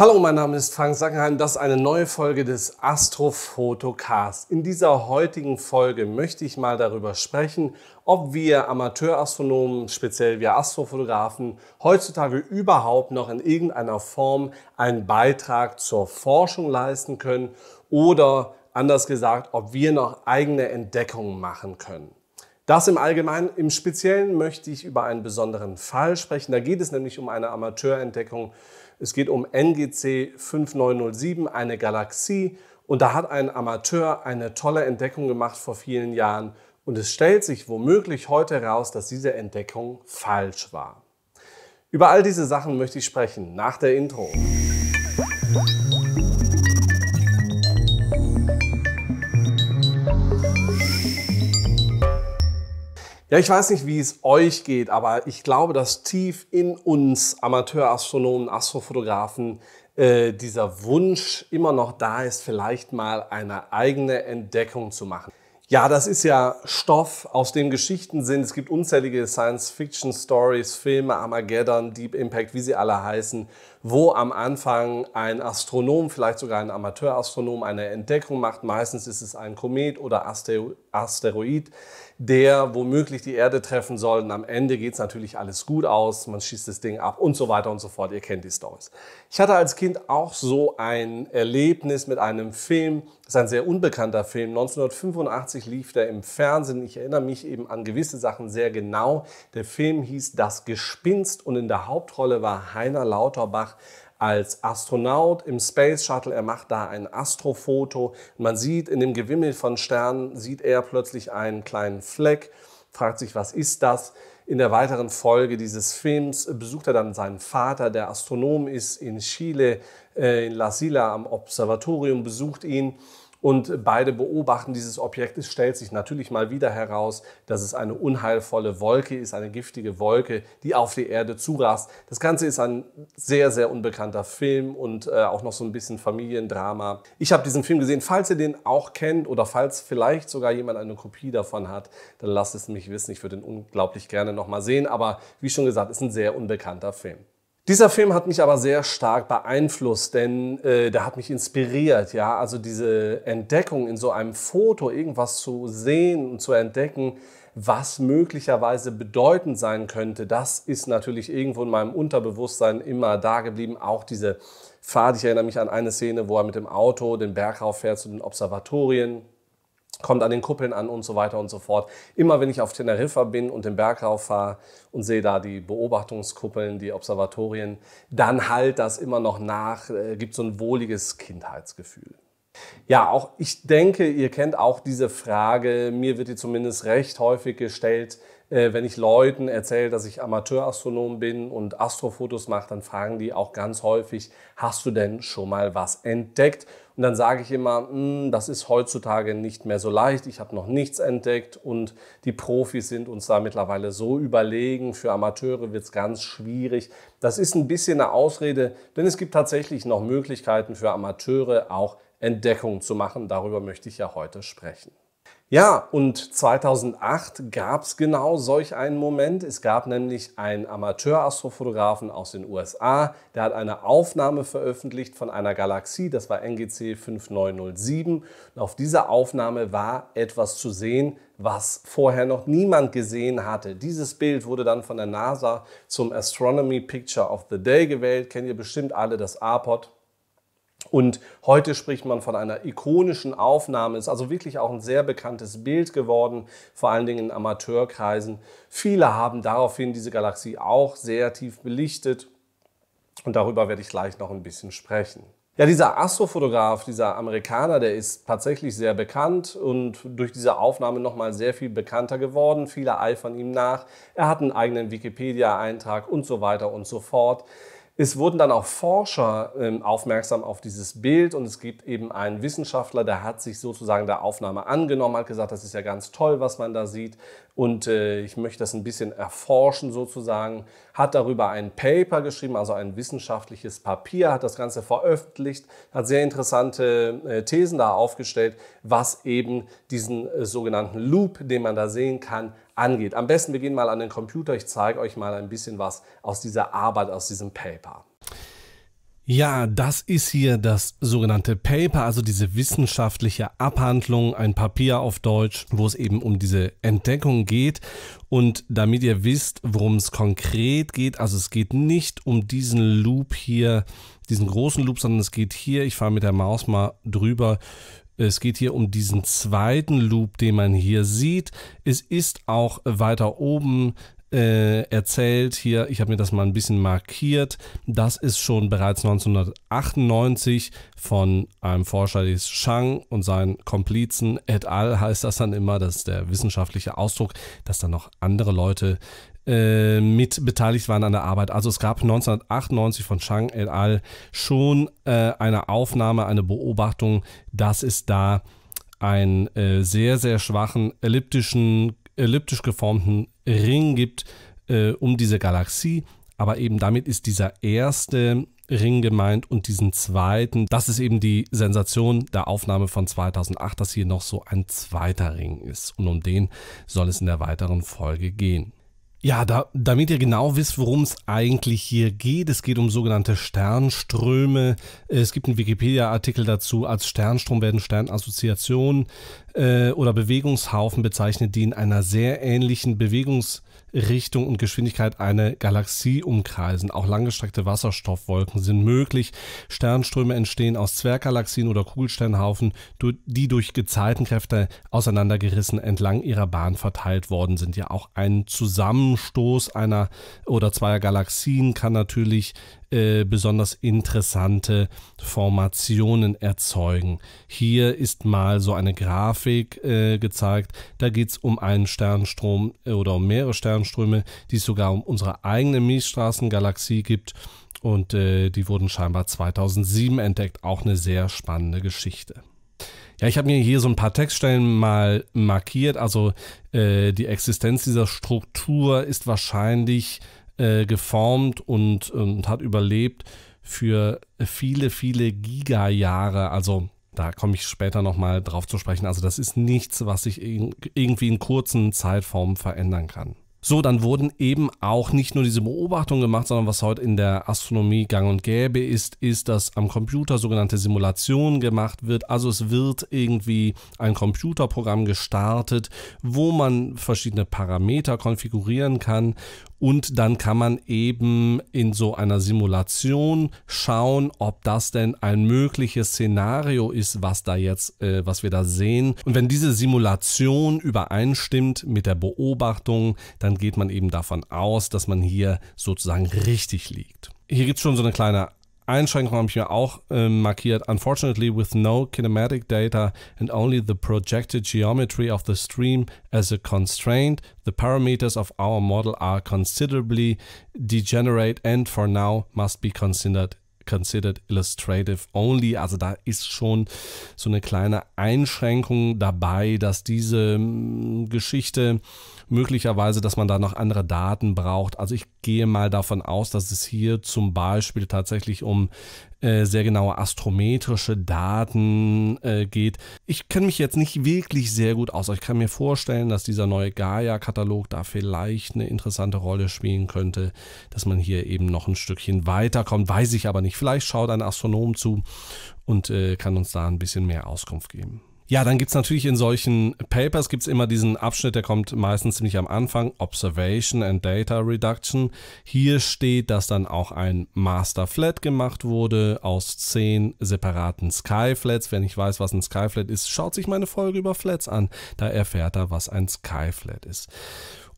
Hallo, mein Name ist Frank Sackenheim. Das ist eine neue Folge des Astrofotocast. In dieser heutigen Folge möchte ich mal darüber sprechen, ob wir Amateurastronomen, speziell wir Astrofotografen, heutzutage überhaupt noch in irgendeiner Form einen Beitrag zur Forschung leisten können oder anders gesagt, ob wir noch eigene Entdeckungen machen können. Das im Allgemeinen. Im Speziellen möchte ich über einen besonderen Fall sprechen. Da geht es nämlich um eine Amateurentdeckung, es geht um NGC 5907, eine Galaxie. Und da hat ein Amateur eine tolle Entdeckung gemacht vor vielen Jahren. Und es stellt sich womöglich heute heraus, dass diese Entdeckung falsch war. Über all diese Sachen möchte ich sprechen nach der Intro. Ja, ich weiß nicht, wie es euch geht, aber ich glaube, dass tief in uns Amateurastronomen, Astrofotografen äh, dieser Wunsch immer noch da ist, vielleicht mal eine eigene Entdeckung zu machen. Ja, das ist ja Stoff, aus dem Geschichten sind. Es gibt unzählige Science-Fiction-Stories, Filme, Armageddon, Deep Impact, wie sie alle heißen, wo am Anfang ein Astronom, vielleicht sogar ein Amateurastronom, eine Entdeckung macht. Meistens ist es ein Komet oder Astero Asteroid, der womöglich die Erde treffen soll. Und am Ende geht es natürlich alles gut aus, man schießt das Ding ab und so weiter und so fort. Ihr kennt die Stories. Ich hatte als Kind auch so ein Erlebnis mit einem Film, das ist ein sehr unbekannter Film. 1985 lief der im Fernsehen. Ich erinnere mich eben an gewisse Sachen sehr genau. Der Film hieß Das Gespinst und in der Hauptrolle war Heiner Lauterbach Offenbach als Astronaut im Space Shuttle. Er macht da ein Astrofoto. Man sieht in dem Gewimmel von Sternen, sieht er plötzlich einen kleinen Fleck, fragt sich, was ist das? In der weiteren Folge dieses Films besucht er dann seinen Vater, der Astronom ist in Chile, äh, in La Silla am Observatorium, besucht ihn und beide beobachten dieses Objekt. Es stellt sich natürlich mal wieder heraus, dass es eine unheilvolle Wolke ist, eine giftige Wolke, die auf die Erde zurast. Das Ganze ist ein sehr, sehr unbekannter Film und äh, auch noch so ein bisschen Familiendrama. Ich habe diesen Film gesehen. Falls ihr den auch kennt oder falls vielleicht sogar jemand eine Kopie davon hat, dann lasst es mich wissen. Ich würde ihn unglaublich gerne nochmal sehen. Aber wie schon gesagt, ist ein sehr unbekannter Film. Dieser Film hat mich aber sehr stark beeinflusst, denn äh, der hat mich inspiriert, ja. Also diese Entdeckung in so einem Foto, irgendwas zu sehen und zu entdecken, was möglicherweise bedeutend sein könnte, das ist natürlich irgendwo in meinem Unterbewusstsein immer da geblieben. Auch diese Fahrt, ich erinnere mich an eine Szene, wo er mit dem Auto den Berg rauf fährt zu den Observatorien kommt an den Kuppeln an und so weiter und so fort. Immer wenn ich auf Teneriffa bin und den Berg rauf fahre und sehe da die Beobachtungskuppeln, die Observatorien, dann halt das immer noch nach, äh, gibt so ein wohliges Kindheitsgefühl. Ja, auch ich denke, ihr kennt auch diese Frage, mir wird die zumindest recht häufig gestellt, äh, wenn ich Leuten erzähle, dass ich Amateurastronom bin und Astrofotos mache, dann fragen die auch ganz häufig, hast du denn schon mal was entdeckt? Und dann sage ich immer, hm, das ist heutzutage nicht mehr so leicht, ich habe noch nichts entdeckt und die Profis sind uns da mittlerweile so überlegen, für Amateure wird es ganz schwierig. Das ist ein bisschen eine Ausrede, denn es gibt tatsächlich noch Möglichkeiten für Amateure auch Entdeckungen zu machen. Darüber möchte ich ja heute sprechen. Ja, und 2008 gab es genau solch einen Moment. Es gab nämlich einen Amateur-Astrofotografen aus den USA, der hat eine Aufnahme veröffentlicht von einer Galaxie, das war NGC 5907. Und auf dieser Aufnahme war etwas zu sehen, was vorher noch niemand gesehen hatte. Dieses Bild wurde dann von der NASA zum Astronomy Picture of the Day gewählt. Kennt ihr bestimmt alle das APOD? Und heute spricht man von einer ikonischen Aufnahme, ist also wirklich auch ein sehr bekanntes Bild geworden, vor allen Dingen in Amateurkreisen. Viele haben daraufhin diese Galaxie auch sehr tief belichtet und darüber werde ich gleich noch ein bisschen sprechen. Ja, dieser Astrofotograf, dieser Amerikaner, der ist tatsächlich sehr bekannt und durch diese Aufnahme nochmal sehr viel bekannter geworden. Viele eifern ihm nach. Er hat einen eigenen Wikipedia-Eintrag und so weiter und so fort. Es wurden dann auch Forscher ähm, aufmerksam auf dieses Bild und es gibt eben einen Wissenschaftler, der hat sich sozusagen der Aufnahme angenommen, hat gesagt, das ist ja ganz toll, was man da sieht und äh, ich möchte das ein bisschen erforschen sozusagen, hat darüber ein Paper geschrieben, also ein wissenschaftliches Papier, hat das Ganze veröffentlicht, hat sehr interessante äh, Thesen da aufgestellt, was eben diesen äh, sogenannten Loop, den man da sehen kann, angeht. Am besten wir gehen mal an den Computer. Ich zeige euch mal ein bisschen was aus dieser Arbeit, aus diesem Paper. Ja, das ist hier das sogenannte Paper, also diese wissenschaftliche Abhandlung, ein Papier auf Deutsch, wo es eben um diese Entdeckung geht. Und damit ihr wisst, worum es konkret geht, also es geht nicht um diesen Loop hier, diesen großen Loop, sondern es geht hier, ich fahre mit der Maus mal drüber es geht hier um diesen zweiten Loop, den man hier sieht. Es ist auch weiter oben äh, erzählt hier, ich habe mir das mal ein bisschen markiert, das ist schon bereits 1998 von einem Forscher, der ist Shang und seinen Komplizen et al. heißt das dann immer, das ist der wissenschaftliche Ausdruck, dass dann noch andere Leute äh, mit beteiligt waren an der Arbeit. Also es gab 1998 von Chang et al. schon äh, eine Aufnahme, eine Beobachtung, dass es da einen äh, sehr, sehr schwachen elliptischen, elliptisch geformten Ring gibt äh, um diese Galaxie. Aber eben damit ist dieser erste Ring gemeint und diesen zweiten. Das ist eben die Sensation der Aufnahme von 2008, dass hier noch so ein zweiter Ring ist. Und um den soll es in der weiteren Folge gehen. Ja, da, damit ihr genau wisst, worum es eigentlich hier geht, es geht um sogenannte Sternströme. Es gibt einen Wikipedia-Artikel dazu. Als Sternstrom werden Sternassoziationen äh, oder Bewegungshaufen bezeichnet, die in einer sehr ähnlichen Bewegungs- Richtung und Geschwindigkeit eine Galaxie umkreisen. Auch langgestreckte Wasserstoffwolken sind möglich. Sternströme entstehen aus Zwerggalaxien oder Kugelsternhaufen, die durch Gezeitenkräfte auseinandergerissen entlang ihrer Bahn verteilt worden sind. Ja, auch ein Zusammenstoß einer oder zweier Galaxien kann natürlich äh, besonders interessante Formationen erzeugen. Hier ist mal so eine Grafik äh, gezeigt. Da geht es um einen Sternstrom äh, oder um mehrere Sternströme, die es sogar um unsere eigene Milchstraßengalaxie gibt. Und äh, die wurden scheinbar 2007 entdeckt. Auch eine sehr spannende Geschichte. Ja, ich habe mir hier so ein paar Textstellen mal markiert. Also äh, die Existenz dieser Struktur ist wahrscheinlich äh, geformt und, ähm, und hat überlebt für viele, viele Giga-Jahre. Also da komme ich später nochmal drauf zu sprechen. Also das ist nichts, was sich irgendwie in kurzen Zeitformen verändern kann. So, dann wurden eben auch nicht nur diese Beobachtungen gemacht, sondern was heute in der Astronomie gang und gäbe ist, ist, dass am Computer sogenannte Simulationen gemacht wird. Also es wird irgendwie ein Computerprogramm gestartet, wo man verschiedene Parameter konfigurieren kann und dann kann man eben in so einer Simulation schauen, ob das denn ein mögliches Szenario ist, was da jetzt, äh, was wir da sehen. Und wenn diese Simulation übereinstimmt mit der Beobachtung, dann geht man eben davon aus, dass man hier sozusagen richtig liegt. Hier gibt es schon so eine kleine Einschränkung habe ich mir auch äh, markiert. Unfortunately, with no kinematic data and only the projected geometry of the stream as a constraint, the parameters of our model are considerably degenerate and for now must be considered considered illustrative only. Also da ist schon so eine kleine Einschränkung dabei, dass diese hm, Geschichte möglicherweise, dass man da noch andere Daten braucht. Also ich gehe mal davon aus, dass es hier zum Beispiel tatsächlich um äh, sehr genaue astrometrische Daten äh, geht. Ich kenne mich jetzt nicht wirklich sehr gut aus. Ich kann mir vorstellen, dass dieser neue Gaia-Katalog da vielleicht eine interessante Rolle spielen könnte, dass man hier eben noch ein Stückchen weiterkommt. Weiß ich aber nicht. Vielleicht schaut ein Astronom zu und äh, kann uns da ein bisschen mehr Auskunft geben. Ja, dann gibt's natürlich in solchen Papers gibt's immer diesen Abschnitt, der kommt meistens ziemlich am Anfang, Observation and Data Reduction. Hier steht, dass dann auch ein Master Flat gemacht wurde aus zehn separaten Sky Flats. Wer nicht weiß, was ein Sky Flat ist, schaut sich meine Folge über Flats an. Da erfährt er, was ein Sky Flat ist.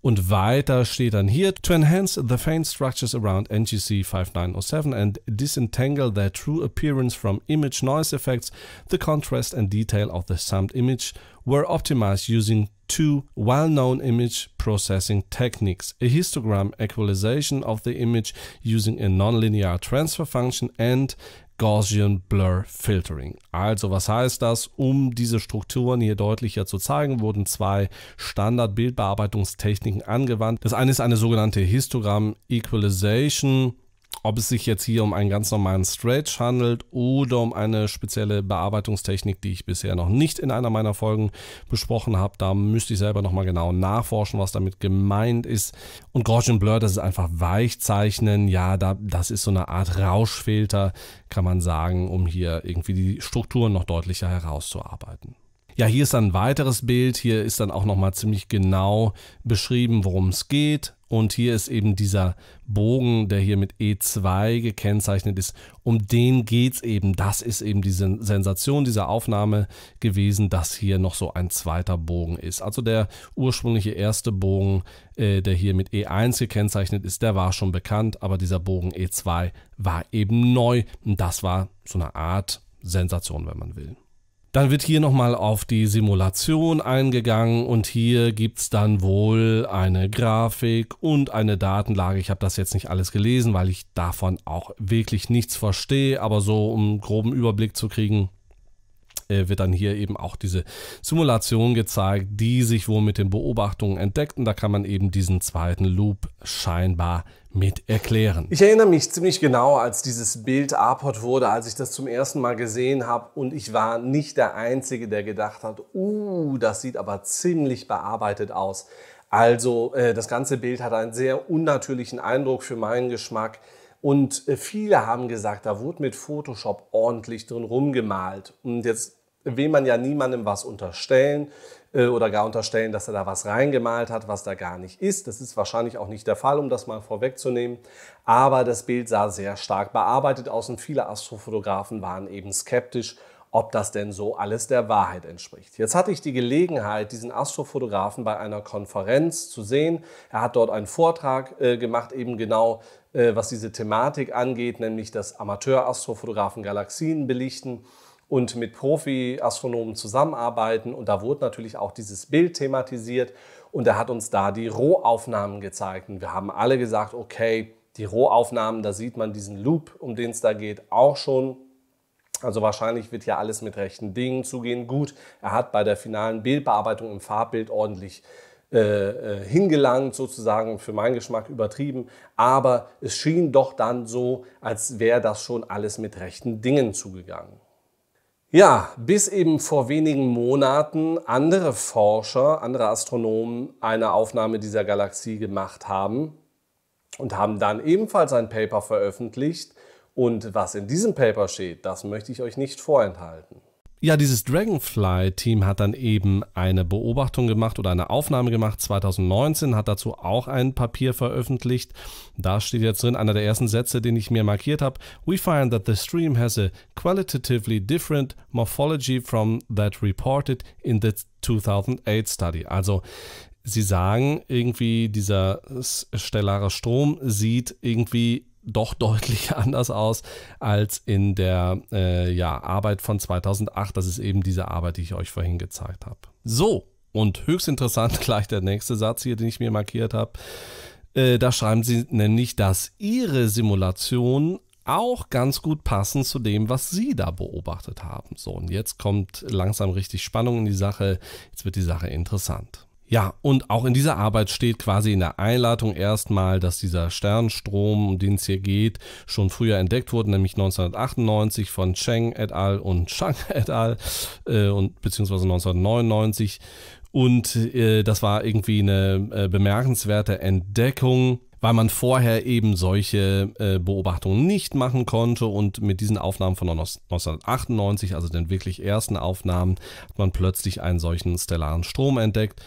Und weiter steht dann hier, to enhance the faint structures around NGC 5907 and disentangle their true appearance from image noise effects, the contrast and detail of the summed image were optimized using two well-known image processing techniques, a histogram equalization of the image using a nonlinear transfer function and Gaussian Blur Filtering. Also was heißt das? Um diese Strukturen hier deutlicher zu zeigen, wurden zwei Standard-Bildbearbeitungstechniken angewandt. Das eine ist eine sogenannte Histogramm Equalization ob es sich jetzt hier um einen ganz normalen Stretch handelt oder um eine spezielle Bearbeitungstechnik, die ich bisher noch nicht in einer meiner Folgen besprochen habe. Da müsste ich selber nochmal genau nachforschen, was damit gemeint ist. Und Gaussian Blur, das ist einfach Weichzeichnen. Ja, da, das ist so eine Art Rauschfilter, kann man sagen, um hier irgendwie die Strukturen noch deutlicher herauszuarbeiten. Ja, hier ist dann ein weiteres Bild. Hier ist dann auch nochmal ziemlich genau beschrieben, worum es geht und hier ist eben dieser Bogen, der hier mit E2 gekennzeichnet ist. Um den geht es eben. Das ist eben die Sensation dieser Aufnahme gewesen, dass hier noch so ein zweiter Bogen ist. Also der ursprüngliche erste Bogen, äh, der hier mit E1 gekennzeichnet ist, der war schon bekannt, aber dieser Bogen E2 war eben neu. Und das war so eine Art Sensation, wenn man will. Dann wird hier nochmal auf die Simulation eingegangen und hier gibt es dann wohl eine Grafik und eine Datenlage. Ich habe das jetzt nicht alles gelesen, weil ich davon auch wirklich nichts verstehe, aber so um einen groben Überblick zu kriegen, äh, wird dann hier eben auch diese Simulation gezeigt, die sich wohl mit den Beobachtungen entdeckt. Und da kann man eben diesen zweiten Loop scheinbar mit erklären. Ich erinnere mich ziemlich genau, als dieses Bild APOD wurde, als ich das zum ersten Mal gesehen habe und ich war nicht der Einzige, der gedacht hat, uh, das sieht aber ziemlich bearbeitet aus. Also äh, das ganze Bild hat einen sehr unnatürlichen Eindruck für meinen Geschmack und äh, viele haben gesagt, da wurde mit Photoshop ordentlich drin rumgemalt. Und jetzt will man ja niemandem was unterstellen. Äh, oder gar unterstellen, dass er da was reingemalt hat, was da gar nicht ist. Das ist wahrscheinlich auch nicht der Fall, um das mal vorwegzunehmen. Aber das Bild sah sehr stark bearbeitet aus und viele Astrofotografen waren eben skeptisch, ob das denn so alles der Wahrheit entspricht. Jetzt hatte ich die Gelegenheit, diesen Astrofotografen bei einer Konferenz zu sehen. Er hat dort einen Vortrag äh, gemacht, eben genau äh, was diese Thematik angeht, nämlich dass Amateur-Astrofotografen Galaxien belichten und mit Profi-Astronomen zusammenarbeiten. Und da wurde natürlich auch dieses Bild thematisiert und er hat uns da die Rohaufnahmen gezeigt. Und wir haben alle gesagt, okay, die Rohaufnahmen, da sieht man diesen Loop, um den es da geht, auch schon. Also wahrscheinlich wird ja alles mit rechten Dingen zugehen. Gut, er hat bei der finalen Bildbearbeitung im Farbbild ordentlich äh, äh, hingelangt, sozusagen für meinen Geschmack übertrieben. Aber es schien doch dann so, als wäre das schon alles mit rechten Dingen zugegangen. Ja, bis eben vor wenigen Monaten andere Forscher, andere Astronomen eine Aufnahme dieser Galaxie gemacht haben und haben dann ebenfalls ein Paper veröffentlicht. Und was in diesem Paper steht, das möchte ich euch nicht vorenthalten. Ja, dieses Dragonfly-Team hat dann eben eine Beobachtung gemacht oder eine Aufnahme gemacht 2019, hat dazu auch ein Papier veröffentlicht. Da steht jetzt drin, einer der ersten Sätze, den ich mir markiert habe. We find that the stream has a qualitatively different morphology from that reported in the 2008 study. Also Sie sagen irgendwie, dieser stellare Strom sieht irgendwie doch deutlich anders aus als in der äh, ja, Arbeit von 2008. Das ist eben diese Arbeit, die ich euch vorhin gezeigt habe. So, und höchst interessant gleich der nächste Satz hier, den ich mir markiert habe. Äh, da schreiben sie nämlich, dass ihre Simulationen auch ganz gut passen zu dem, was Sie da beobachtet haben. So, und jetzt kommt langsam richtig Spannung in die Sache. Jetzt wird die Sache interessant. Ja, und auch in dieser Arbeit steht quasi in der Einladung erstmal, dass dieser Sternstrom, um den es hier geht, schon früher entdeckt wurde, nämlich 1998 von Cheng et al. und Chang et al. Äh, und beziehungsweise 1999. Und äh, das war irgendwie eine äh, bemerkenswerte Entdeckung weil man vorher eben solche äh, Beobachtungen nicht machen konnte. Und mit diesen Aufnahmen von 1998, also den wirklich ersten Aufnahmen, hat man plötzlich einen solchen stellaren Strom entdeckt.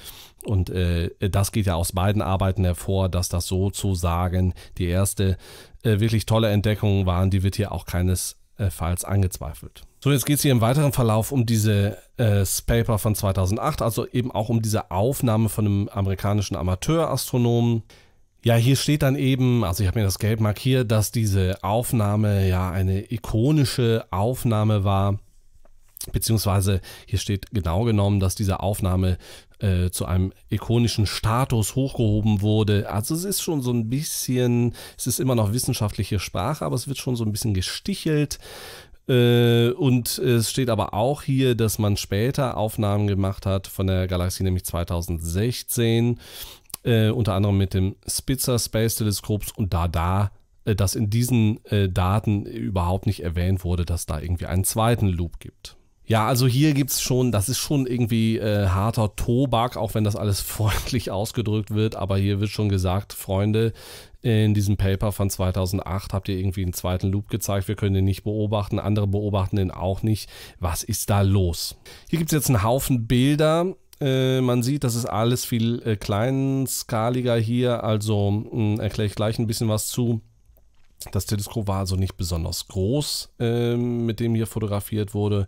Und äh, das geht ja aus beiden Arbeiten hervor, dass das sozusagen die erste äh, wirklich tolle Entdeckung waren, die wird hier auch keinesfalls angezweifelt. So, jetzt geht es hier im weiteren Verlauf um dieses äh, Paper von 2008, also eben auch um diese Aufnahme von einem amerikanischen Amateurastronomen. Ja, hier steht dann eben, also ich habe mir das gelb markiert, dass diese Aufnahme ja eine ikonische Aufnahme war. Beziehungsweise hier steht genau genommen, dass diese Aufnahme äh, zu einem ikonischen Status hochgehoben wurde. Also es ist schon so ein bisschen, es ist immer noch wissenschaftliche Sprache, aber es wird schon so ein bisschen gestichelt. Äh, und es steht aber auch hier, dass man später Aufnahmen gemacht hat von der Galaxie, nämlich 2016, äh, unter anderem mit dem Spitzer Space Teleskops und da da dass in diesen Daten überhaupt nicht erwähnt wurde, dass da irgendwie einen zweiten Loop gibt. Ja, also hier gibt es schon, das ist schon irgendwie äh, harter Tobak, auch wenn das alles freundlich ausgedrückt wird, aber hier wird schon gesagt, Freunde, in diesem Paper von 2008 habt ihr irgendwie einen zweiten Loop gezeigt. Wir können den nicht beobachten. Andere beobachten den auch nicht. Was ist da los? Hier gibt es jetzt einen Haufen Bilder. Äh, man sieht, das ist alles viel äh, kleinskaliger hier. Also hm, erkläre ich gleich ein bisschen was zu. Das Teleskop war also nicht besonders groß, ähm, mit dem hier fotografiert wurde.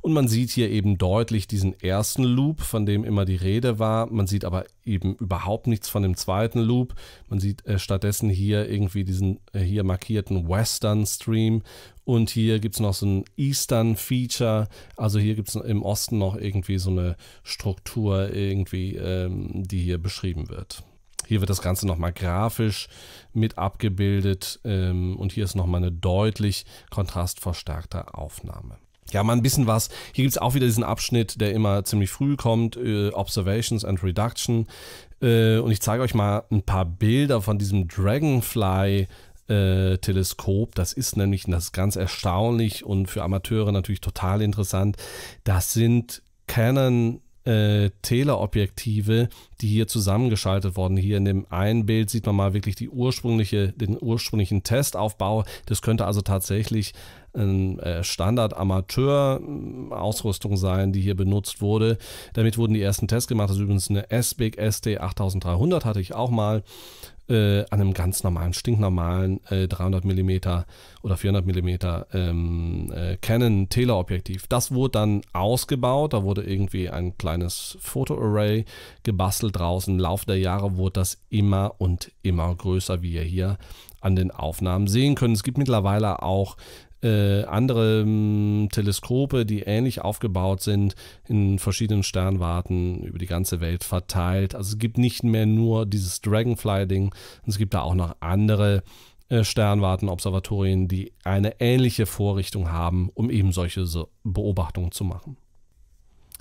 Und man sieht hier eben deutlich diesen ersten Loop, von dem immer die Rede war. Man sieht aber eben überhaupt nichts von dem zweiten Loop. Man sieht äh, stattdessen hier irgendwie diesen äh, hier markierten Western Stream. Und hier gibt es noch so ein Eastern Feature. Also hier gibt es im Osten noch irgendwie so eine Struktur, irgendwie, ähm, die hier beschrieben wird. Hier wird das Ganze nochmal grafisch mit abgebildet ähm, und hier ist nochmal eine deutlich kontrastverstärkte Aufnahme. Ja, mal ein bisschen was. Hier gibt es auch wieder diesen Abschnitt, der immer ziemlich früh kommt, äh, Observations and Reduction. Äh, und ich zeige euch mal ein paar Bilder von diesem Dragonfly. Äh, Teleskop. Das ist nämlich, das ist ganz erstaunlich und für Amateure natürlich total interessant. Das sind Canon äh, Teleobjektive, die hier zusammengeschaltet wurden. Hier in dem einen Bild sieht man mal wirklich die ursprüngliche, den ursprünglichen Testaufbau. Das könnte also tatsächlich ein äh, Standard-Amateur-Ausrüstung hm, sein, die hier benutzt wurde. Damit wurden die ersten Tests gemacht. Das ist übrigens eine SBIC big ST 8300, hatte ich auch mal äh, an einem ganz normalen, stinknormalen äh, 300 mm oder 400 mm ähm, äh, Canon Teleobjektiv. Das wurde dann ausgebaut, da wurde irgendwie ein kleines Fotoarray gebastelt draußen. Im Laufe der Jahre wurde das immer und immer größer, wie ihr hier an den Aufnahmen sehen können. Es gibt mittlerweile auch äh, andere mh, hm, Teleskope, die ähnlich aufgebaut sind, in verschiedenen Sternwarten über die ganze Welt verteilt. Also es gibt nicht mehr nur dieses Dragonfly-Ding, es gibt da auch noch andere äh, Sternwarten, Observatorien, die eine ähnliche Vorrichtung haben, um eben solche so Beobachtungen zu machen.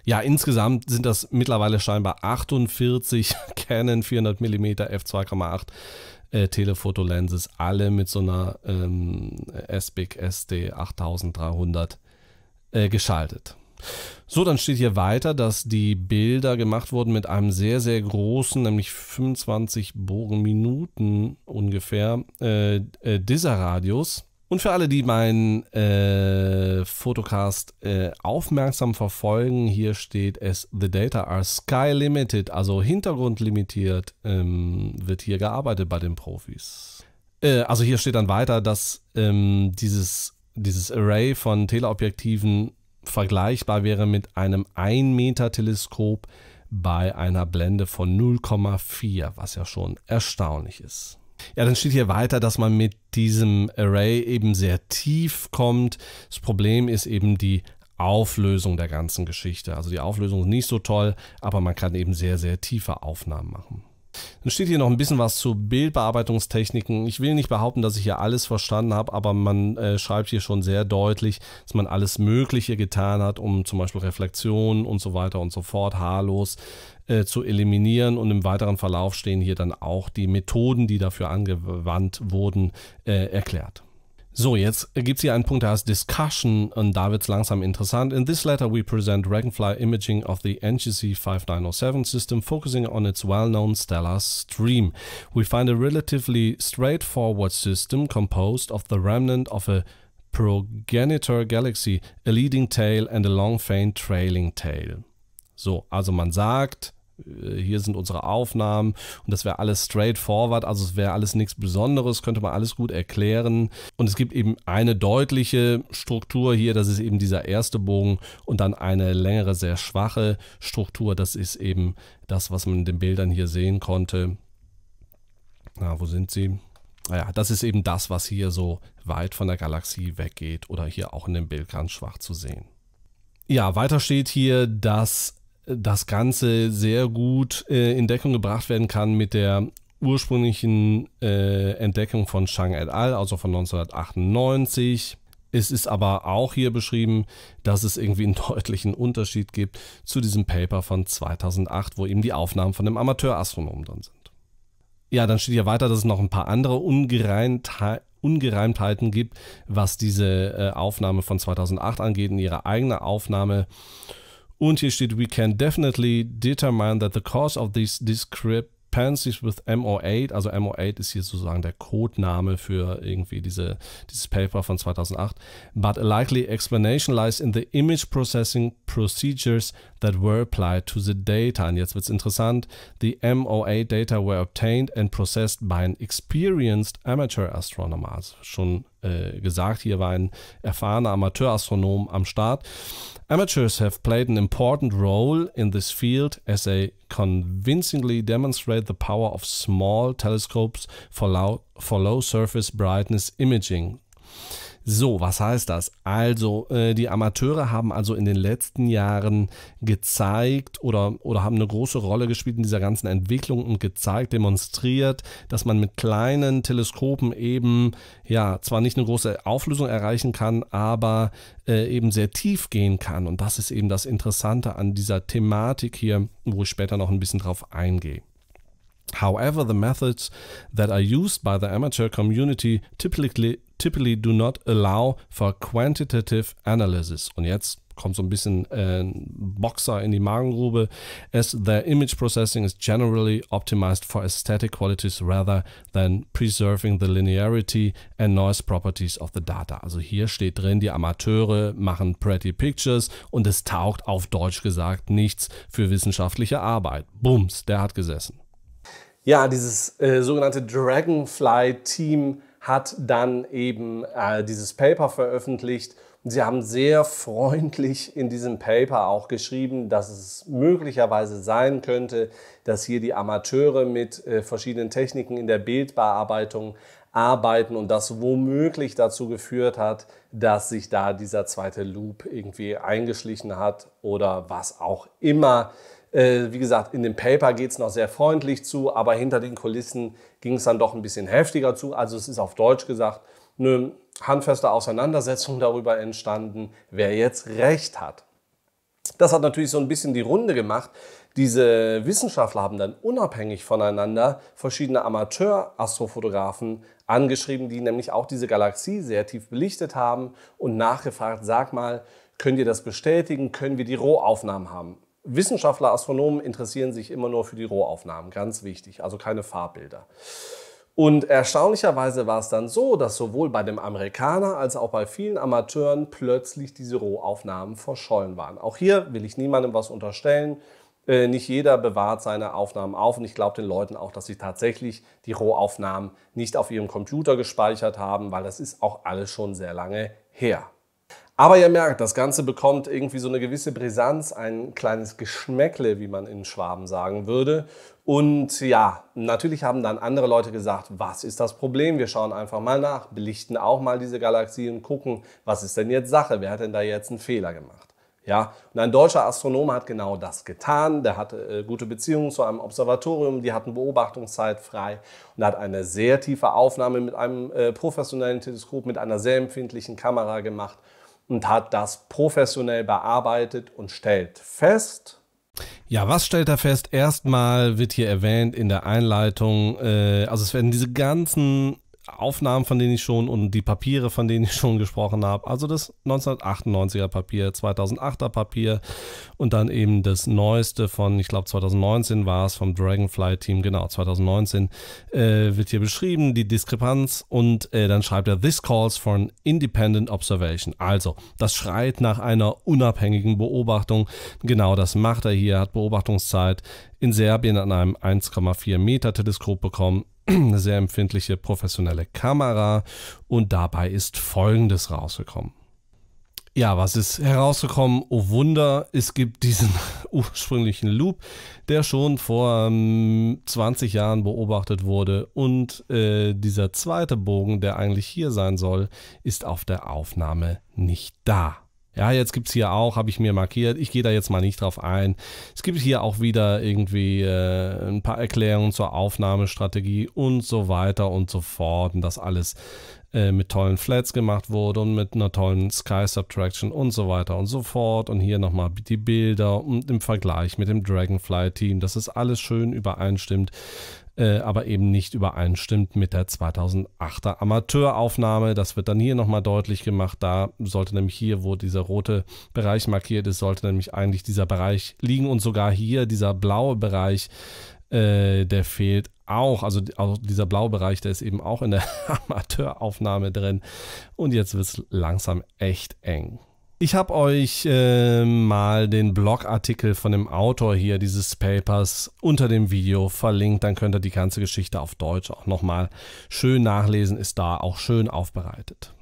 Ja, insgesamt sind das mittlerweile scheinbar 48 Canon 400 mm f2,8 äh, Telefotolenses, alle mit so einer ähm, SBIC SD 8300 äh, geschaltet. So, dann steht hier weiter, dass die Bilder gemacht wurden mit einem sehr, sehr großen, nämlich 25 Bogenminuten ungefähr, äh, äh, dieser Radius. Und für alle, die meinen äh, Fotocast äh, aufmerksam verfolgen, hier steht es, The Data are Sky Limited, also hintergrundlimitiert ähm, wird hier gearbeitet bei den Profis. Äh, also hier steht dann weiter, dass ähm, dieses, dieses Array von Teleobjektiven vergleichbar wäre mit einem 1 Meter Teleskop bei einer Blende von 0,4, was ja schon erstaunlich ist. Ja, dann steht hier weiter, dass man mit diesem Array eben sehr tief kommt. Das Problem ist eben die Auflösung der ganzen Geschichte. Also die Auflösung ist nicht so toll, aber man kann eben sehr, sehr tiefe Aufnahmen machen. Dann steht hier noch ein bisschen was zu Bildbearbeitungstechniken. Ich will nicht behaupten, dass ich hier alles verstanden habe, aber man äh, schreibt hier schon sehr deutlich, dass man alles Mögliche getan hat, um zum Beispiel Reflexionen und so weiter und so fort haarlos äh, zu eliminieren. Und im weiteren Verlauf stehen hier dann auch die Methoden, die dafür angewandt wurden, äh, erklärt. So, jetzt gibt es hier einen Punkt, der heißt Discussion und da wird es langsam interessant. In this letter we present Dragonfly imaging of the NGC 5907 system, focusing on its well-known stellar stream. We find a relatively straightforward system composed of the remnant of a progenitor galaxy, a leading tail and a long faint trailing tail. So, also man sagt, äh, hier sind unsere Aufnahmen und das wäre alles straightforward, also es wäre alles nichts Besonderes, könnte man alles gut erklären. Und es gibt eben eine deutliche Struktur hier, das ist eben dieser erste Bogen und dann eine längere, sehr schwache Struktur, das ist eben das, was man in den Bildern hier sehen konnte. Na, wo sind sie? Naja, ah das ist eben das, was hier so weit von der Galaxie weggeht oder hier auch in dem Bild ganz schwach zu sehen. Ja, weiter steht hier, dass das Ganze sehr gut äh, in Deckung gebracht werden kann mit der ursprünglichen äh, Entdeckung von Chang et al., also von 1998. Es ist aber auch hier beschrieben, dass es irgendwie einen deutlichen Unterschied gibt zu diesem Paper von 2008, wo eben die Aufnahmen von dem Amateurastronomen drin sind. Ja, dann steht hier weiter, dass es noch ein paar andere Ungereimtheit, Ungereimtheiten gibt, was diese äh, Aufnahme von 2008 angeht. In ihrer eigenen Aufnahme und hier steht, we can definitely determine that the cause of these discrepancies with MO8, also MO8 ist hier sozusagen der Codename für irgendwie diese, dieses Paper von 2008, but a likely explanation lies in the image processing procedures that were applied to the data. Und jetzt wird es interessant. The MO8 data were obtained and processed by an experienced amateur astronomer. Also schon äh, gesagt. Hier war ein erfahrener Amateurastronom am Start. Amateurs have played an important role in this field as they convincingly demonstrate the power of small telescopes for low, for low surface brightness imaging. So, was heißt das? Also, äh, die Amateure haben also in den letzten Jahren gezeigt oder, oder haben eine große Rolle gespielt in dieser ganzen Entwicklung und gezeigt, demonstriert, dass man mit kleinen Teleskopen eben, ja, zwar nicht eine große Auflösung erreichen kann, aber äh, eben sehr tief gehen kann. Und das ist eben das Interessante an dieser Thematik hier, wo ich später noch ein bisschen drauf eingehe. However, the methods that are used by the amateur community typically typically do not allow for quantitative analysis. Und jetzt kommt so ein bisschen äh, Boxer in die Magengrube, as their image processing is generally optimized for aesthetic qualities rather than preserving the linearity and noise properties of the data. Also hier steht drin, die Amateure machen pretty pictures und es taugt auf Deutsch gesagt nichts für wissenschaftliche Arbeit. Bums, der hat gesessen. Ja, dieses äh, sogenannte Dragonfly-Team hat dann eben äh, dieses Paper veröffentlicht. Und sie haben sehr freundlich in diesem Paper auch geschrieben, dass es möglicherweise sein könnte, dass hier die Amateure mit äh, verschiedenen Techniken in der Bildbearbeitung arbeiten und das womöglich dazu geführt hat, dass sich da dieser zweite Loop irgendwie eingeschlichen hat oder was auch immer. Äh, wie gesagt, in dem Paper geht es noch sehr freundlich zu, aber hinter den Kulissen ging es dann doch ein bisschen heftiger zu. Also es ist auf Deutsch gesagt eine handfeste Auseinandersetzung darüber entstanden, wer jetzt recht hat. Das hat natürlich so ein bisschen die Runde gemacht. Diese Wissenschaftler haben dann unabhängig voneinander verschiedene Amateur-Astrofotografen angeschrieben, die nämlich auch diese Galaxie sehr tief belichtet haben und nachgefragt, sag mal, könnt ihr das bestätigen, können wir die Rohaufnahmen haben? Wissenschaftler, Astronomen interessieren sich immer nur für die Rohaufnahmen, ganz wichtig, also keine Farbbilder. Und erstaunlicherweise war es dann so, dass sowohl bei dem Amerikaner als auch bei vielen Amateuren plötzlich diese Rohaufnahmen verschollen waren. Auch hier will ich niemandem was unterstellen. Äh, nicht jeder bewahrt seine Aufnahmen auf und ich glaube den Leuten auch, dass sie tatsächlich die Rohaufnahmen nicht auf ihrem Computer gespeichert haben, weil das ist auch alles schon sehr lange her. Aber ihr merkt, das Ganze bekommt irgendwie so eine gewisse Brisanz, ein kleines Geschmäckle, wie man in Schwaben sagen würde. Und ja, natürlich haben dann andere Leute gesagt, was ist das Problem? Wir schauen einfach mal nach, belichten auch mal diese Galaxie und gucken, was ist denn jetzt Sache? Wer hat denn da jetzt einen Fehler gemacht? Ja, und ein deutscher Astronom hat genau das getan. Der hatte äh, gute Beziehungen zu einem Observatorium, die hatten Beobachtungszeit frei und hat eine sehr tiefe Aufnahme mit einem äh, professionellen Teleskop, mit einer sehr empfindlichen Kamera gemacht und hat das professionell bearbeitet und stellt fest, ja, was stellt er fest? Erstmal wird hier erwähnt in der Einleitung, äh, also es werden diese ganzen Aufnahmen, von denen ich schon und die Papiere, von denen ich schon gesprochen habe. Also das 1998er Papier, 2008er Papier und dann eben das neueste von, ich glaube 2019 war es vom Dragonfly Team, genau 2019 äh, wird hier beschrieben, die Diskrepanz und äh, dann schreibt er, this calls for an independent observation. Also das schreit nach einer unabhängigen Beobachtung. Genau das macht er hier, hat Beobachtungszeit in Serbien an einem 1,4 Meter Teleskop bekommen eine sehr empfindliche professionelle Kamera und dabei ist Folgendes rausgekommen. Ja, was ist herausgekommen? Oh Wunder, es gibt diesen ursprünglichen Loop, der schon vor ähm, 20 Jahren beobachtet wurde. Und äh, dieser zweite Bogen, der eigentlich hier sein soll, ist auf der Aufnahme nicht da. Ja, jetzt gibt es hier auch, habe ich mir markiert. Ich gehe da jetzt mal nicht drauf ein. Es gibt hier auch wieder irgendwie äh, ein paar Erklärungen zur Aufnahmestrategie und so weiter und so fort. Und das alles äh, mit tollen Flats gemacht wurde und mit einer tollen Sky Subtraction und so weiter und so fort. Und hier nochmal die Bilder und im Vergleich mit dem Dragonfly Team, dass es alles schön übereinstimmt äh, aber eben nicht übereinstimmt mit der 2008er Amateuraufnahme. Das wird dann hier nochmal deutlich gemacht. Da sollte nämlich hier, wo dieser rote Bereich markiert ist, sollte nämlich eigentlich dieser Bereich liegen und sogar hier dieser blaue Bereich, äh, der fehlt auch, also, also dieser blaue Bereich, der ist eben auch in der Amateuraufnahme drin. Und jetzt wird es langsam echt eng. Ich habe euch äh, mal den Blogartikel von dem Autor hier dieses Papers unter dem Video verlinkt. Dann könnt ihr die ganze Geschichte auf Deutsch auch nochmal schön nachlesen, ist da auch schön aufbereitet.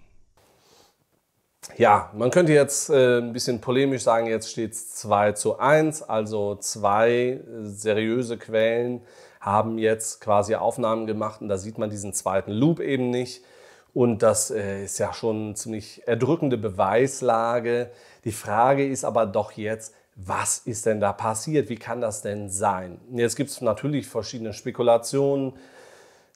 Ja, man könnte jetzt äh, ein bisschen polemisch sagen, jetzt steht es 2 zu 1, also zwei seriöse Quellen haben jetzt quasi Aufnahmen gemacht und da sieht man diesen zweiten Loop eben nicht. Und das äh, ist ja schon eine ziemlich erdrückende Beweislage. Die Frage ist aber doch jetzt, was ist denn da passiert? Wie kann das denn sein? Jetzt gibt es natürlich verschiedene Spekulationen.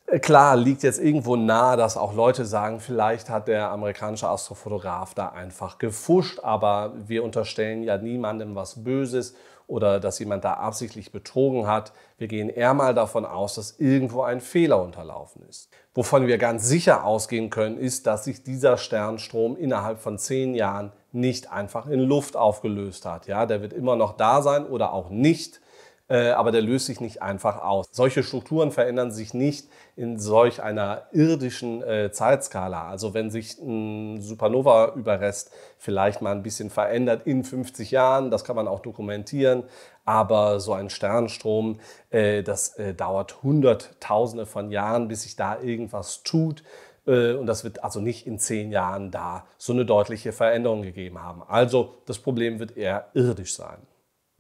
Äh, klar, liegt jetzt irgendwo nahe, dass auch Leute sagen, vielleicht hat der amerikanische Astrofotograf da einfach gefuscht, aber wir unterstellen ja niemandem was Böses oder dass jemand da absichtlich betrogen hat. Wir gehen eher mal davon aus, dass irgendwo ein Fehler unterlaufen ist. Wovon wir ganz sicher ausgehen können, ist, dass sich dieser Sternstrom innerhalb von zehn Jahren nicht einfach in Luft aufgelöst hat. Ja, der wird immer noch da sein oder auch nicht, äh, aber der löst sich nicht einfach aus. Solche Strukturen verändern sich nicht in solch einer irdischen äh, Zeitskala. Also wenn sich ein Supernova-Überrest vielleicht mal ein bisschen verändert in 50 Jahren, das kann man auch dokumentieren, aber so ein Sternstrom, äh, das äh, dauert Hunderttausende von Jahren, bis sich da irgendwas tut. Äh, und das wird also nicht in zehn Jahren da so eine deutliche Veränderung gegeben haben. Also das Problem wird eher irdisch sein.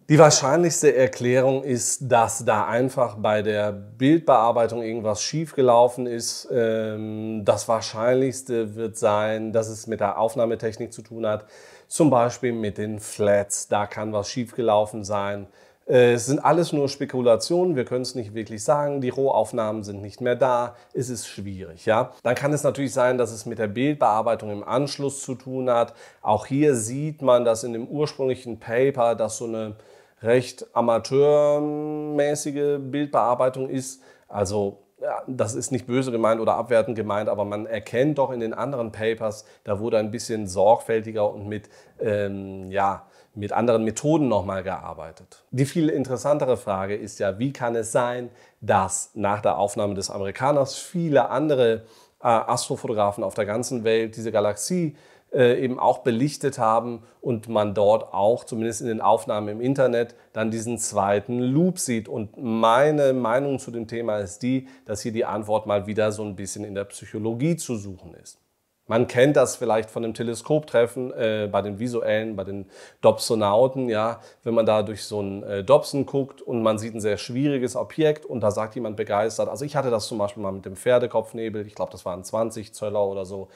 Die wahrscheinlichste Erklärung ist, dass da einfach bei der Bildbearbeitung irgendwas schiefgelaufen ist. Ähm, das wahrscheinlichste wird sein, dass es mit der Aufnahmetechnik zu tun hat, zum Beispiel mit den Flats. Da kann was schiefgelaufen sein. Äh, es sind alles nur Spekulationen, wir können es nicht wirklich sagen, die Rohaufnahmen sind nicht mehr da, es ist schwierig, ja. Dann kann es natürlich sein, dass es mit der Bildbearbeitung im Anschluss zu tun hat. Auch hier sieht man, dass in dem ursprünglichen Paper, dass so eine recht amateurmäßige Bildbearbeitung ist. Also das ist nicht böse gemeint oder abwertend gemeint, aber man erkennt doch in den anderen Papers, da wurde ein bisschen sorgfältiger und mit, ähm, ja, mit anderen Methoden nochmal gearbeitet. Die viel interessantere Frage ist ja, wie kann es sein, dass nach der Aufnahme des Amerikaners viele andere äh, Astrofotografen auf der ganzen Welt diese Galaxie äh, eben auch belichtet haben und man dort auch, zumindest in den Aufnahmen im Internet, dann diesen zweiten Loop sieht. Und meine Meinung zu dem Thema ist die, dass hier die Antwort mal wieder so ein bisschen in der Psychologie zu suchen ist. Man kennt das vielleicht von dem Teleskoptreffen äh, bei den visuellen, bei den Dobsonauten, ja, wenn man da durch so einen äh, Dobson guckt und man sieht ein sehr schwieriges Objekt und da sagt jemand begeistert. Also ich hatte das zum Beispiel mal mit dem Pferdekopfnebel, ich glaube, das waren 20 Zöller oder so.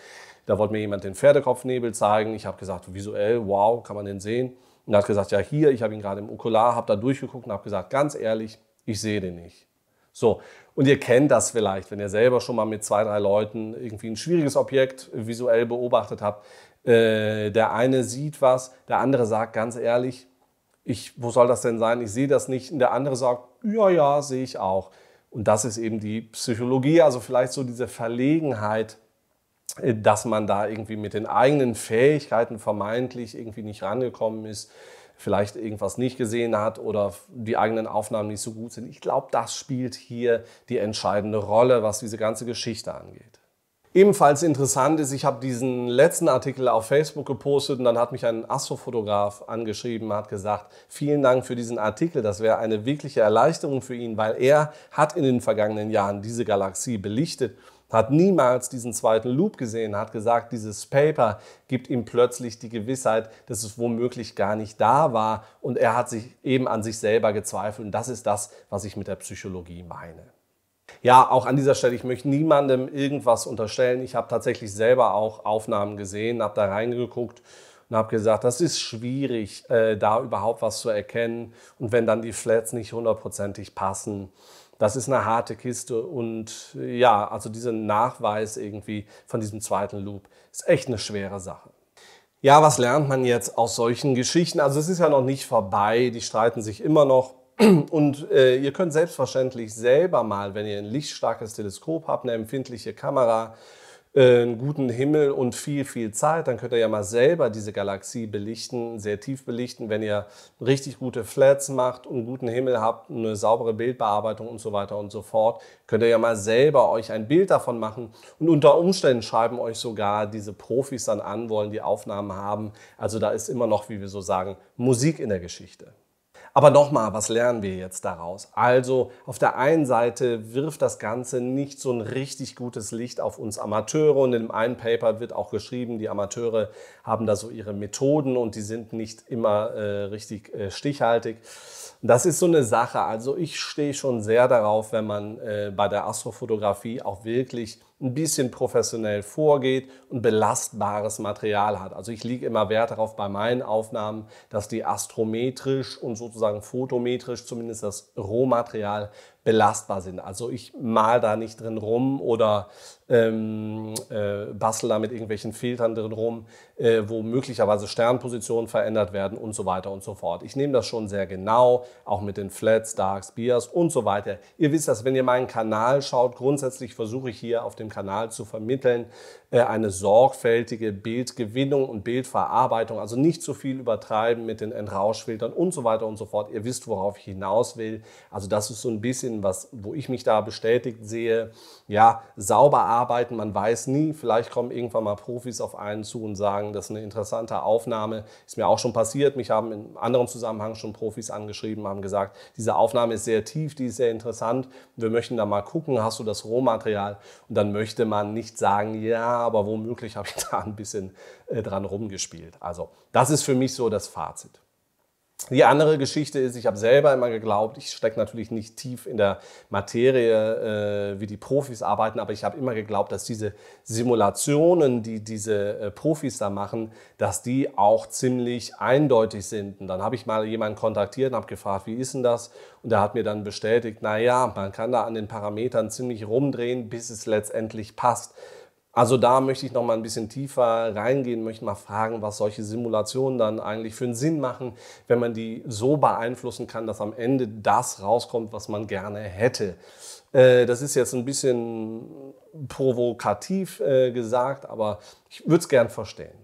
Da wollte mir jemand den Pferdekopfnebel zeigen. Ich habe gesagt, visuell, wow, kann man den sehen? Und er hat gesagt, ja, hier, ich habe ihn gerade im Okular, habe da durchgeguckt und habe gesagt, ganz ehrlich, ich sehe den nicht. So, und ihr kennt das vielleicht, wenn ihr selber schon mal mit zwei, drei Leuten irgendwie ein schwieriges Objekt visuell beobachtet habt. Äh, der eine sieht was, der andere sagt ganz ehrlich, ich, wo soll das denn sein? Ich sehe das nicht. Und der andere sagt, ja, ja, sehe ich auch. Und das ist eben die Psychologie, also vielleicht so diese Verlegenheit, dass man da irgendwie mit den eigenen Fähigkeiten vermeintlich irgendwie nicht rangekommen ist, vielleicht irgendwas nicht gesehen hat oder die eigenen Aufnahmen nicht so gut sind. Ich glaube, das spielt hier die entscheidende Rolle, was diese ganze Geschichte angeht. Ebenfalls interessant ist, ich habe diesen letzten Artikel auf Facebook gepostet und dann hat mich ein Astrofotograf angeschrieben, hat gesagt, vielen Dank für diesen Artikel, das wäre eine wirkliche Erleichterung für ihn, weil er hat in den vergangenen Jahren diese Galaxie belichtet hat niemals diesen zweiten Loop gesehen, hat gesagt, dieses Paper gibt ihm plötzlich die Gewissheit, dass es womöglich gar nicht da war und er hat sich eben an sich selber gezweifelt und das ist das, was ich mit der Psychologie meine. Ja, auch an dieser Stelle, ich möchte niemandem irgendwas unterstellen. Ich habe tatsächlich selber auch Aufnahmen gesehen, habe da reingeguckt und habe gesagt, das ist schwierig, äh, da überhaupt was zu erkennen. Und wenn dann die Flats nicht hundertprozentig passen, das ist eine harte Kiste. Und ja, also dieser Nachweis irgendwie von diesem zweiten Loop ist echt eine schwere Sache. Ja, was lernt man jetzt aus solchen Geschichten? Also es ist ja noch nicht vorbei, die streiten sich immer noch. Und äh, ihr könnt selbstverständlich selber mal, wenn ihr ein lichtstarkes Teleskop habt, eine empfindliche Kamera, äh, einen guten Himmel und viel, viel Zeit, dann könnt ihr ja mal selber diese Galaxie belichten, sehr tief belichten, wenn ihr richtig gute Flats macht und einen guten Himmel habt, eine saubere Bildbearbeitung und so weiter und so fort, könnt ihr ja mal selber euch ein Bild davon machen und unter Umständen schreiben euch sogar diese Profis dann an, wollen die Aufnahmen haben. Also da ist immer noch, wie wir so sagen, Musik in der Geschichte. Aber nochmal, was lernen wir jetzt daraus? Also, auf der einen Seite wirft das Ganze nicht so ein richtig gutes Licht auf uns Amateure und in einem Paper wird auch geschrieben, die Amateure haben da so ihre Methoden und die sind nicht immer äh, richtig äh, stichhaltig. Das ist so eine Sache. Also, ich stehe schon sehr darauf, wenn man äh, bei der Astrofotografie auch wirklich ein bisschen professionell vorgeht und belastbares Material hat. Also ich liege immer Wert darauf bei meinen Aufnahmen, dass die astrometrisch und sozusagen fotometrisch zumindest das Rohmaterial belastbar sind. Also ich mal da nicht drin rum oder ähm, äh, bastel da mit irgendwelchen Filtern drin rum, äh, wo möglicherweise Sternpositionen verändert werden und so weiter und so fort. Ich nehme das schon sehr genau, auch mit den Flats, Darks, Bias und so weiter. Ihr wisst das, wenn ihr meinen Kanal schaut, grundsätzlich versuche ich hier auf dem Kanal zu vermitteln, äh, eine sorgfältige Bildgewinnung und Bildverarbeitung, also nicht zu viel übertreiben mit den Entrauschfiltern und so weiter und so fort. Ihr wisst, worauf ich hinaus will. Also das ist so ein bisschen bisschen, was, wo ich mich da bestätigt sehe. Ja, sauber arbeiten, man weiß nie. Vielleicht kommen irgendwann mal Profis auf einen zu und sagen, das ist eine interessante Aufnahme. Ist mir auch schon passiert. Mich haben in anderem Zusammenhang schon Profis angeschrieben, haben gesagt, diese Aufnahme ist sehr tief, die ist sehr interessant. Wir möchten da mal gucken, hast du das Rohmaterial? Und dann möchte man nicht sagen, ja, aber womöglich habe ich da ein bisschen äh, dran rumgespielt. Also, das ist für mich so das Fazit. Die andere Geschichte ist, ich habe selber immer geglaubt, ich stecke natürlich nicht tief in der Materie, äh, wie die Profis arbeiten, aber ich habe immer geglaubt, dass diese Simulationen, die diese äh, Profis da machen, dass die auch ziemlich eindeutig sind. Und dann habe ich mal jemanden kontaktiert und habe gefragt, wie ist denn das? Und er hat mir dann bestätigt, naja, man kann da an den Parametern ziemlich rumdrehen, bis es letztendlich passt. Also da möchte ich noch mal ein bisschen tiefer reingehen, möchte mal fragen, was solche Simulationen dann eigentlich für einen Sinn machen, wenn man die so beeinflussen kann, dass am Ende das rauskommt, was man gerne hätte. Äh, das ist jetzt ein bisschen provokativ äh, gesagt, aber ich würde es gern verstehen.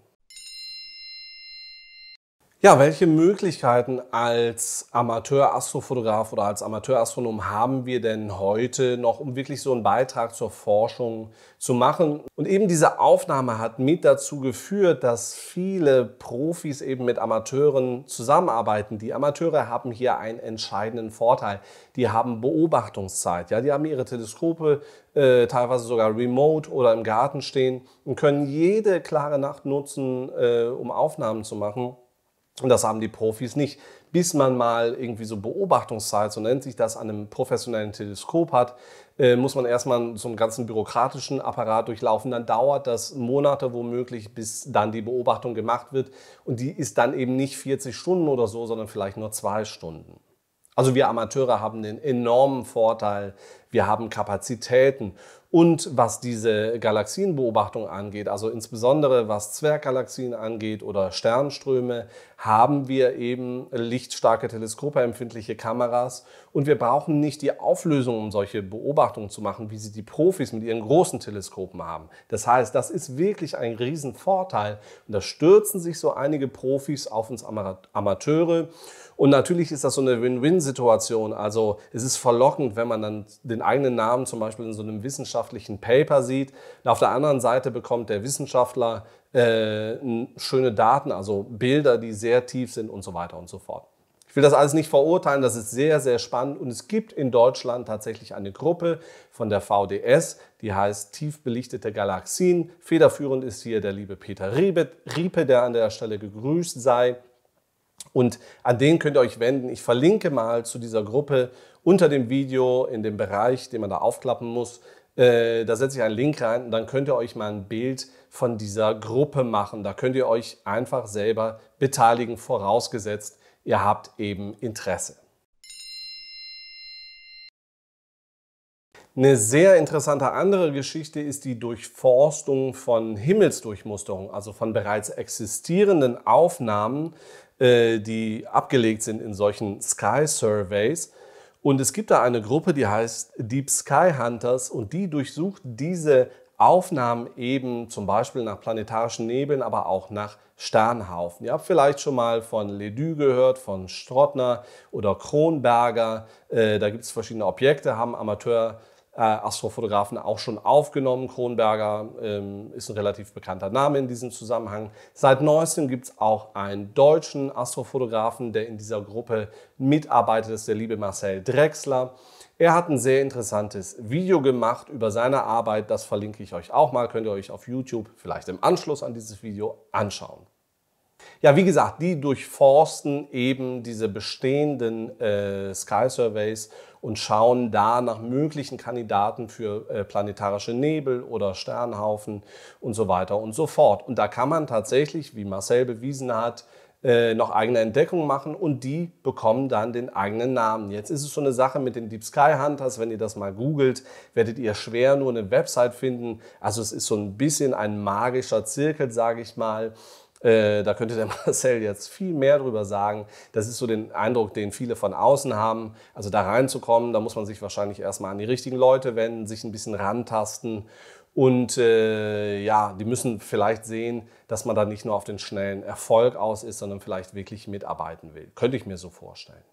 Ja, welche Möglichkeiten als Amateurastrofotograf oder als Amateurastronom haben wir denn heute noch, um wirklich so einen Beitrag zur Forschung zu machen? Und eben diese Aufnahme hat mit dazu geführt, dass viele Profis eben mit Amateuren zusammenarbeiten. Die Amateure haben hier einen entscheidenden Vorteil. Die haben Beobachtungszeit. Ja, die haben ihre Teleskope äh, teilweise sogar remote oder im Garten stehen und können jede klare Nacht nutzen, äh, um Aufnahmen zu machen. Und das haben die Profis nicht. Bis man mal irgendwie so Beobachtungszeit, so nennt sich das, an einem professionellen Teleskop hat, äh, muss man erstmal so einen ganzen bürokratischen Apparat durchlaufen. Dann dauert das Monate womöglich, bis dann die Beobachtung gemacht wird. Und die ist dann eben nicht 40 Stunden oder so, sondern vielleicht nur zwei Stunden. Also wir Amateure haben den enormen Vorteil, wir haben Kapazitäten und was diese Galaxienbeobachtung angeht, also insbesondere was Zwerggalaxien angeht oder Sternströme, haben wir eben lichtstarke Teleskope, empfindliche Kameras und wir brauchen nicht die Auflösung, um solche Beobachtungen zu machen, wie sie die Profis mit ihren großen Teleskopen haben. Das heißt, das ist wirklich ein Riesenvorteil und da stürzen sich so einige Profis auf uns Amateure. Und natürlich ist das so eine Win-Win-Situation. Also es ist verlockend, wenn man dann den eigenen Namen zum Beispiel in so einem wissenschaftlichen Paper sieht. Und auf der anderen Seite bekommt der Wissenschaftler äh, schöne Daten, also Bilder, die sehr tief sind und so weiter und so fort. Ich will das alles nicht verurteilen, das ist sehr, sehr spannend und es gibt in Deutschland tatsächlich eine Gruppe von der VDS, die heißt Tief belichtete Galaxien. Federführend ist hier der liebe Peter Riepe, der an der Stelle gegrüßt sei. Und an den könnt ihr euch wenden. Ich verlinke mal zu dieser Gruppe unter dem Video in dem Bereich, den man da aufklappen muss. Äh, da setze ich einen Link rein und dann könnt ihr euch mal ein Bild von dieser Gruppe machen. Da könnt ihr euch einfach selber beteiligen, vorausgesetzt, ihr habt eben Interesse. Eine sehr interessante andere Geschichte ist die Durchforstung von Himmelsdurchmusterung, also von bereits existierenden Aufnahmen, äh, die abgelegt sind in solchen Sky Surveys. Und es gibt da eine Gruppe, die heißt Deep Sky Hunters und die durchsucht diese Aufnahmen eben zum Beispiel nach planetarischen Nebeln, aber auch nach Sternhaufen. Ihr habt vielleicht schon mal von Ledü gehört, von Strottner oder Kronberger. Äh, da gibt es verschiedene Objekte, haben Amateur äh, Astrofotografen auch schon aufgenommen. Kronberger ähm, ist ein relativ bekannter Name in diesem Zusammenhang. Seit neuestem gibt es auch einen deutschen Astrofotografen, der in dieser Gruppe mitarbeitet, das ist der liebe Marcel Drexler. Er hat ein sehr interessantes Video gemacht über seine Arbeit, das verlinke ich euch auch mal, könnt ihr euch auf YouTube vielleicht im Anschluss an dieses Video anschauen. Ja, wie gesagt, die durchforsten eben diese bestehenden äh, Sky Surveys und schauen da nach möglichen Kandidaten für äh, planetarische Nebel oder Sternhaufen und so weiter und so fort. Und da kann man tatsächlich, wie Marcel bewiesen hat, äh, noch eigene Entdeckungen machen und die bekommen dann den eigenen Namen. Jetzt ist es so eine Sache mit den Deep Sky Hunters, wenn ihr das mal googelt, werdet ihr schwer nur eine Website finden. Also es ist so ein bisschen ein magischer Zirkel, sage ich mal. Äh, da könnte der Marcel jetzt viel mehr drüber sagen. Das ist so den Eindruck, den viele von außen haben. Also da reinzukommen, da muss man sich wahrscheinlich erstmal an die richtigen Leute wenden, sich ein bisschen rantasten. Und äh, ja, die müssen vielleicht sehen, dass man da nicht nur auf den schnellen Erfolg aus ist, sondern vielleicht wirklich mitarbeiten will. Könnte ich mir so vorstellen.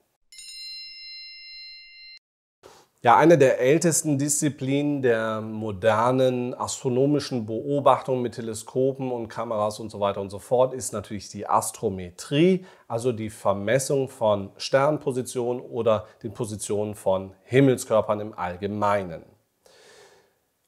Ja, eine der ältesten Disziplinen der modernen astronomischen Beobachtung mit Teleskopen und Kameras und so weiter und so fort ist natürlich die Astrometrie, also die Vermessung von Sternpositionen oder den Positionen von Himmelskörpern im Allgemeinen.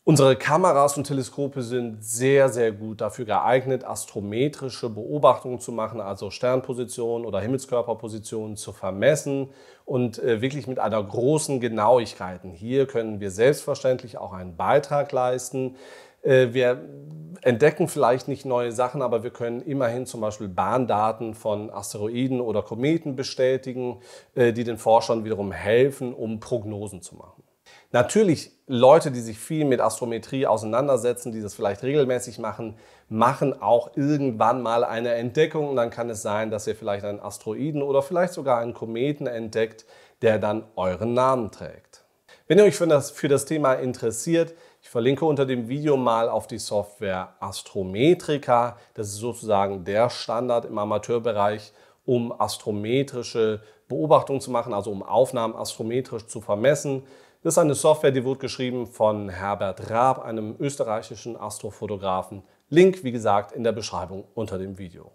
Unsere Kameras und Teleskope sind sehr, sehr gut dafür geeignet, astrometrische Beobachtungen zu machen, also Sternpositionen oder Himmelskörperpositionen zu vermessen und äh, wirklich mit einer großen Genauigkeit. Hier können wir selbstverständlich auch einen Beitrag leisten. Äh, wir entdecken vielleicht nicht neue Sachen, aber wir können immerhin zum Beispiel Bahndaten von Asteroiden oder Kometen bestätigen, äh, die den Forschern wiederum helfen, um Prognosen zu machen. Natürlich Leute, die sich viel mit Astrometrie auseinandersetzen, die das vielleicht regelmäßig machen, machen auch irgendwann mal eine Entdeckung. Und dann kann es sein, dass ihr vielleicht einen Asteroiden oder vielleicht sogar einen Kometen entdeckt, der dann euren Namen trägt. Wenn ihr euch für das, für das Thema interessiert, ich verlinke unter dem Video mal auf die Software Astrometrica. Das ist sozusagen der Standard im Amateurbereich, um astrometrische Beobachtungen zu machen, also um Aufnahmen astrometrisch zu vermessen. Das ist eine Software, die wurde geschrieben von Herbert Raab, einem österreichischen Astrofotografen. Link, wie gesagt, in der Beschreibung unter dem Video.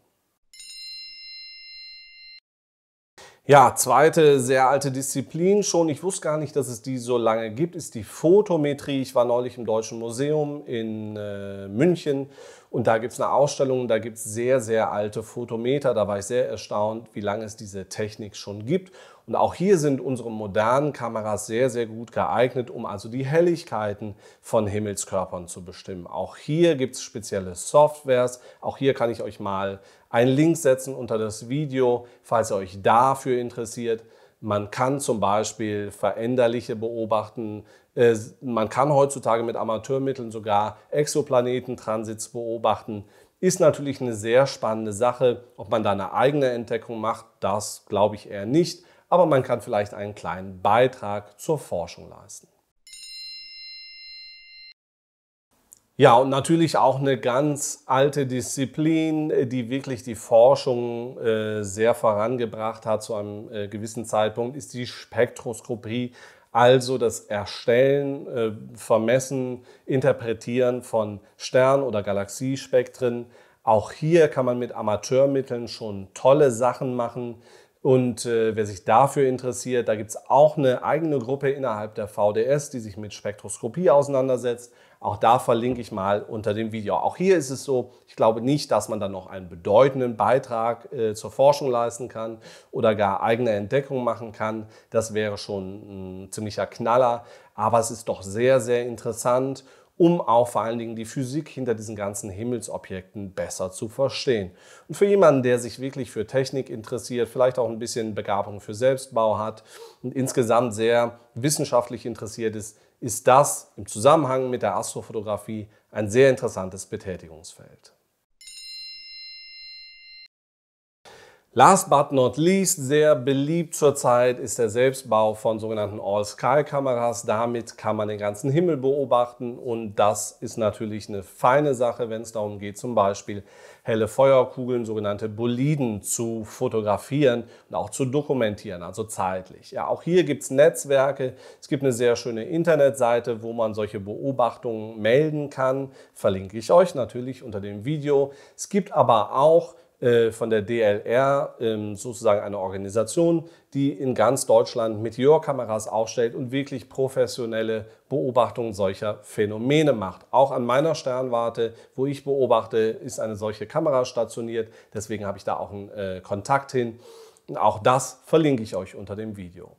Ja, zweite sehr alte Disziplin schon. Ich wusste gar nicht, dass es die so lange gibt, ist die Fotometrie. Ich war neulich im Deutschen Museum in äh, München und da gibt es eine Ausstellung, da gibt es sehr, sehr alte Fotometer. Da war ich sehr erstaunt, wie lange es diese Technik schon gibt und auch hier sind unsere modernen Kameras sehr, sehr gut geeignet, um also die Helligkeiten von Himmelskörpern zu bestimmen. Auch hier gibt es spezielle Softwares. Auch hier kann ich euch mal einen Link setzen unter das Video, falls ihr euch dafür interessiert. Man kann zum Beispiel Veränderliche beobachten. Äh, man kann heutzutage mit Amateurmitteln sogar Exoplanetentransits beobachten. Ist natürlich eine sehr spannende Sache. Ob man da eine eigene Entdeckung macht, das glaube ich eher nicht aber man kann vielleicht einen kleinen Beitrag zur Forschung leisten. Ja, und natürlich auch eine ganz alte Disziplin, die wirklich die Forschung äh, sehr vorangebracht hat zu einem äh, gewissen Zeitpunkt, ist die Spektroskopie, also das Erstellen, äh, Vermessen, Interpretieren von Stern- oder Galaxiespektren. Auch hier kann man mit Amateurmitteln schon tolle Sachen machen. Und äh, wer sich dafür interessiert, da gibt es auch eine eigene Gruppe innerhalb der VDS, die sich mit Spektroskopie auseinandersetzt. Auch da verlinke ich mal unter dem Video. Auch hier ist es so, ich glaube nicht, dass man da noch einen bedeutenden Beitrag äh, zur Forschung leisten kann oder gar eigene Entdeckungen machen kann. Das wäre schon ein ziemlicher Knaller. Aber es ist doch sehr, sehr interessant um auch vor allen Dingen die Physik hinter diesen ganzen Himmelsobjekten besser zu verstehen. Und für jemanden, der sich wirklich für Technik interessiert, vielleicht auch ein bisschen Begabung für Selbstbau hat und insgesamt sehr wissenschaftlich interessiert ist, ist das im Zusammenhang mit der Astrofotografie ein sehr interessantes Betätigungsfeld. Last but not least, sehr beliebt zurzeit ist der Selbstbau von sogenannten All-Sky-Kameras. Damit kann man den ganzen Himmel beobachten und das ist natürlich eine feine Sache, wenn es darum geht, zum Beispiel helle Feuerkugeln, sogenannte Boliden zu fotografieren und auch zu dokumentieren, also zeitlich. Ja, auch hier gibt es Netzwerke. Es gibt eine sehr schöne Internetseite, wo man solche Beobachtungen melden kann. Verlinke ich euch natürlich unter dem Video. Es gibt aber auch äh, von der DLR, ähm, sozusagen eine Organisation, die in ganz Deutschland Meteorkameras aufstellt und wirklich professionelle Beobachtungen solcher Phänomene macht. Auch an meiner Sternwarte, wo ich beobachte, ist eine solche Kamera stationiert. Deswegen habe ich da auch einen äh, Kontakt hin. Auch das verlinke ich euch unter dem Video.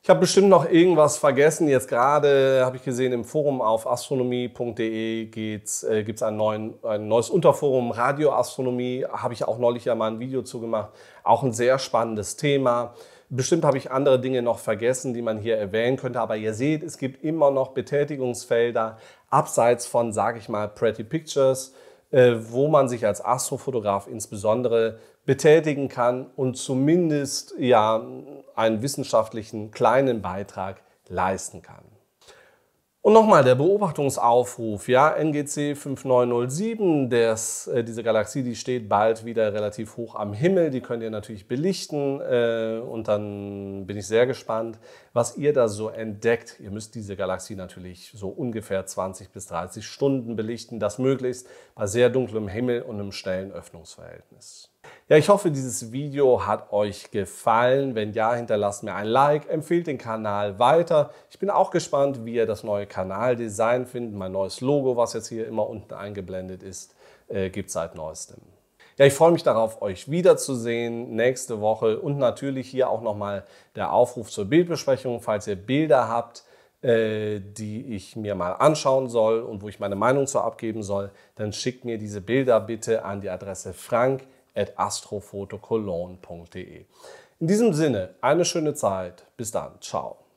Ich habe bestimmt noch irgendwas vergessen. Jetzt gerade habe ich gesehen, im Forum auf astronomie.de äh, gibt es ein, ein, neues Unterforum, Radioastronomie. Habe ich auch neulich ja mal ein Video zu gemacht. Auch ein sehr spannendes Thema. Bestimmt habe ich andere Dinge noch vergessen, die man hier erwähnen könnte. Aber ihr seht, es gibt immer noch Betätigungsfelder abseits von, sage ich mal, Pretty Pictures, äh, wo man sich als Astrofotograf insbesondere betätigen kann und zumindest ja einen wissenschaftlichen kleinen Beitrag leisten kann. Und nochmal der Beobachtungsaufruf, ja, NGC 5907, das, äh, diese Galaxie, die steht bald wieder relativ hoch am Himmel, die könnt ihr natürlich belichten äh, und dann bin ich sehr gespannt, was ihr da so entdeckt. Ihr müsst diese Galaxie natürlich so ungefähr 20 bis 30 Stunden belichten, das möglichst bei sehr dunklem Himmel und einem schnellen Öffnungsverhältnis. Ja, ich hoffe, dieses Video hat euch gefallen. Wenn ja, hinterlasst mir ein Like, empfehlt den Kanal weiter. Ich bin auch gespannt, wie ihr das neue Kanaldesign findet. Mein neues Logo, was jetzt hier immer unten eingeblendet ist, äh, gibt es seit neuestem. Ja, ich freue mich darauf, euch wiederzusehen nächste Woche und natürlich hier auch nochmal der Aufruf zur Bildbesprechung, falls ihr Bilder habt, äh, die ich mir mal anschauen soll und wo ich meine Meinung zu abgeben soll, dann schickt mir diese Bilder bitte an die Adresse frank@ astrophotocologne.de. In diesem Sinne, eine schöne Zeit. Bis dann. Ciao.